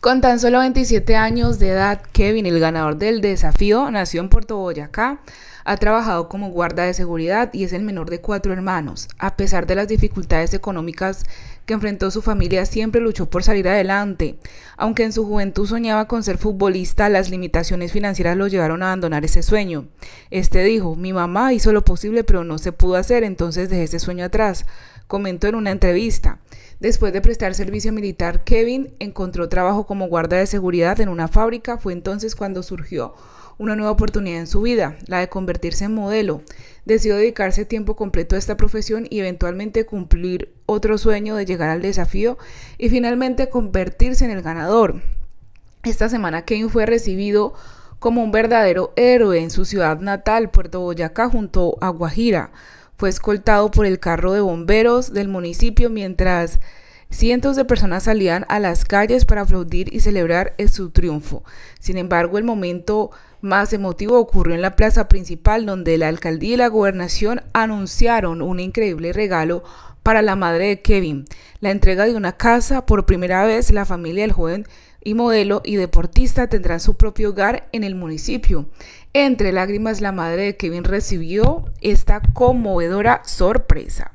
Con tan solo 27 años de edad, Kevin, el ganador del desafío, nació en Puerto Boyacá, ha trabajado como guarda de seguridad y es el menor de cuatro hermanos. A pesar de las dificultades económicas que enfrentó su familia, siempre luchó por salir adelante. Aunque en su juventud soñaba con ser futbolista, las limitaciones financieras lo llevaron a abandonar ese sueño. Este dijo, mi mamá hizo lo posible pero no se pudo hacer, entonces dejé ese sueño atrás comentó en una entrevista. Después de prestar servicio militar, Kevin encontró trabajo como guarda de seguridad en una fábrica, fue entonces cuando surgió una nueva oportunidad en su vida, la de convertirse en modelo. Decidió dedicarse tiempo completo a esta profesión y eventualmente cumplir otro sueño de llegar al desafío y finalmente convertirse en el ganador. Esta semana Kane fue recibido como un verdadero héroe en su ciudad natal, Puerto Boyacá, junto a Guajira. Fue escoltado por el carro de bomberos del municipio mientras Cientos de personas salían a las calles para aplaudir y celebrar su triunfo. Sin embargo, el momento más emotivo ocurrió en la plaza principal donde la alcaldía y la gobernación anunciaron un increíble regalo para la madre de Kevin, la entrega de una casa. Por primera vez, la familia del joven y modelo y deportista tendrán su propio hogar en el municipio. Entre lágrimas, la madre de Kevin recibió esta conmovedora sorpresa.